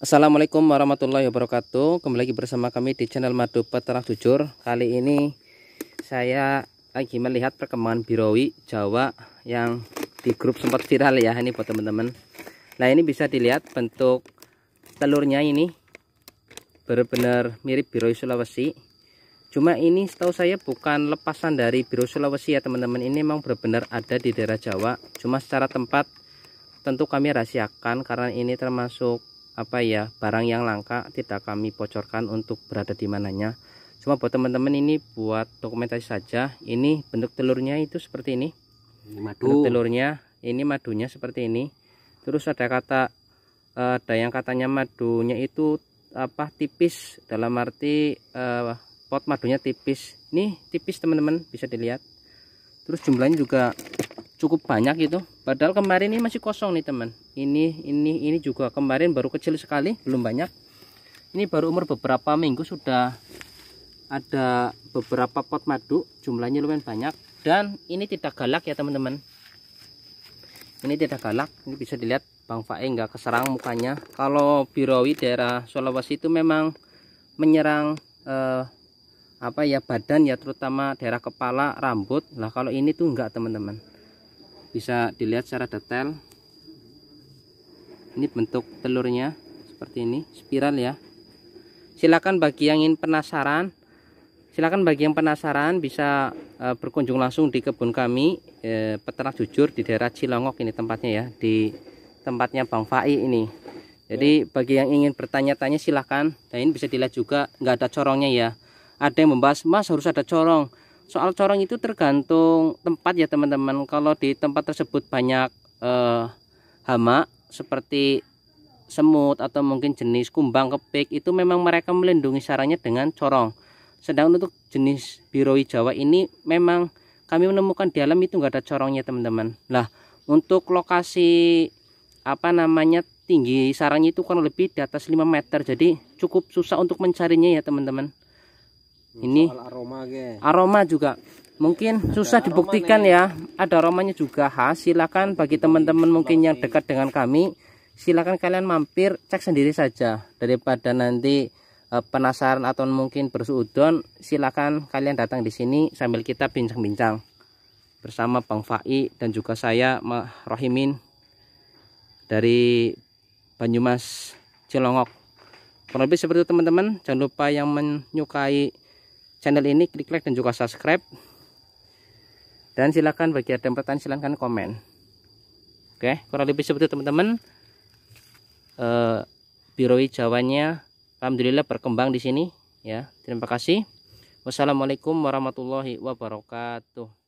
Assalamualaikum warahmatullahi wabarakatuh Kembali lagi bersama kami di channel Madu Peternak Jujur Kali ini saya lagi melihat perkembangan birowi Jawa yang di grup sempat viral ya Ini buat teman-teman Nah ini bisa dilihat bentuk telurnya ini Benar-benar mirip birowi Sulawesi Cuma ini setahu saya bukan lepasan dari birawi Sulawesi ya teman-teman Ini memang benar-benar ada di daerah Jawa Cuma secara tempat tentu kami rahasiakan karena ini termasuk apa ya barang yang langka tidak kami bocorkan untuk berada di mananya cuma buat teman-teman ini buat dokumentasi saja ini bentuk telurnya itu seperti ini madu bentuk telurnya ini madunya seperti ini terus ada kata eh, ada yang katanya madunya itu apa tipis dalam arti eh, pot madunya tipis ini tipis teman-teman bisa dilihat terus jumlahnya juga cukup banyak gitu padahal kemarin ini masih kosong nih teman ini ini ini juga kemarin baru kecil sekali belum banyak ini baru umur beberapa minggu sudah ada beberapa pot madu jumlahnya lumayan banyak dan ini tidak galak ya teman-teman ini tidak galak ini bisa dilihat Bang Fae nggak keserang mukanya kalau birawi daerah Sulawesi itu memang menyerang eh, apa ya badan ya terutama daerah kepala rambut lah kalau ini tuh enggak teman-teman bisa dilihat secara detail ini bentuk telurnya seperti ini spiral ya silakan bagi yang ingin penasaran silakan bagi yang penasaran bisa eh, berkunjung langsung di kebun kami eh, peternak jujur di daerah Cilongok ini tempatnya ya di tempatnya Bang Fai ini jadi bagi yang ingin bertanya-tanya silahkan dan ini bisa dilihat juga nggak ada corongnya ya ada yang membahas mas harus ada corong soal corong itu tergantung tempat ya teman-teman kalau di tempat tersebut banyak eh, hama seperti semut atau mungkin jenis kumbang kepik itu memang mereka melindungi sarangnya dengan corong. Sedangkan untuk jenis biroi Jawa ini memang kami menemukan di alam itu nggak ada corongnya teman-teman. Nah untuk lokasi apa namanya tinggi sarangnya itu kurang lebih di atas 5 meter jadi cukup susah untuk mencarinya ya teman-teman. Hmm, ini aroma Aroma juga mungkin susah dibuktikan ya ada romanya juga ha silakan bagi teman-teman mungkin yang dekat dengan kami silakan kalian mampir cek sendiri saja daripada nanti eh, penasaran atau mungkin bersuudon silakan kalian datang di sini sambil kita bincang-bincang bersama Bang Fai dan juga saya Rohimin dari Banyumas Cilongok kurang lebih seperti itu teman-teman jangan lupa yang menyukai channel ini klik like dan juga subscribe dan silakan bagi ada pertanyaan silahkan komen. Oke, kurang lebih seperti itu teman-teman. e, eh, Biroi Jawanya alhamdulillah berkembang di sini ya. Terima kasih. Wassalamualaikum warahmatullahi wabarakatuh.